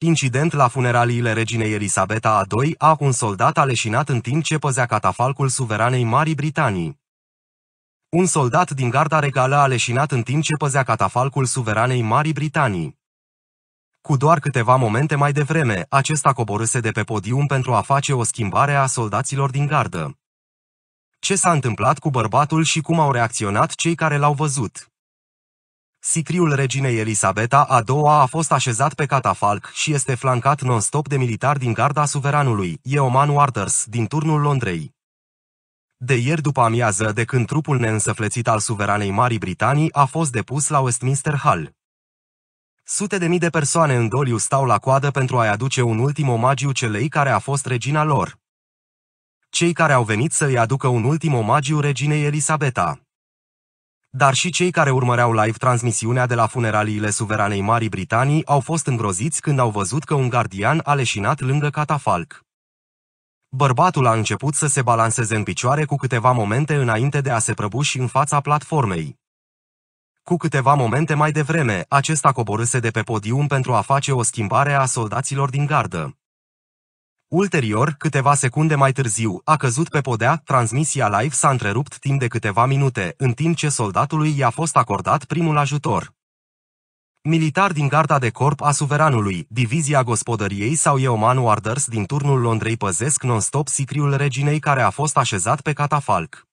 Incident la funeraliile reginei Elisabeta a II a un soldat aleșinat în timp ce păzea catafalcul suveranei Marii Britanii. Un soldat din garda regală a leșinat în timp ce păzea catafalcul suveranei Marii Britanii. Cu doar câteva momente mai devreme, acesta coborâse de pe podium pentru a face o schimbare a soldaților din gardă. Ce s-a întâmplat cu bărbatul și cum au reacționat cei care l-au văzut? Sicriul reginei Elisabeta a doua a fost așezat pe catafalc și este flancat non-stop de militari din garda suveranului, eoman Warders, din turnul Londrei. De ieri după amiază, de când trupul neînsăflețit al suveranei Marii Britanii a fost depus la Westminster Hall. Sute de mii de persoane în doliu stau la coadă pentru a-i aduce un ultim omagiu celei care a fost regina lor. Cei care au venit să-i aducă un ultim omagiu reginei Elisabeta dar și cei care urmăreau live transmisiunea de la funeraliile suveranei Marii Britanii au fost îngroziți când au văzut că un gardian a leșinat lângă catafalc. Bărbatul a început să se balanceze în picioare cu câteva momente înainte de a se prăbuși în fața platformei. Cu câteva momente mai devreme, acesta coborâse de pe podium pentru a face o schimbare a soldaților din gardă. Ulterior, câteva secunde mai târziu, a căzut pe podea, transmisia live s-a întrerupt timp de câteva minute, în timp ce soldatului i-a fost acordat primul ajutor. Militar din garda de corp a suveranului, divizia gospodăriei sau Yeoman Warders din turnul Londrei păzesc non-stop sicriul reginei care a fost așezat pe catafalc.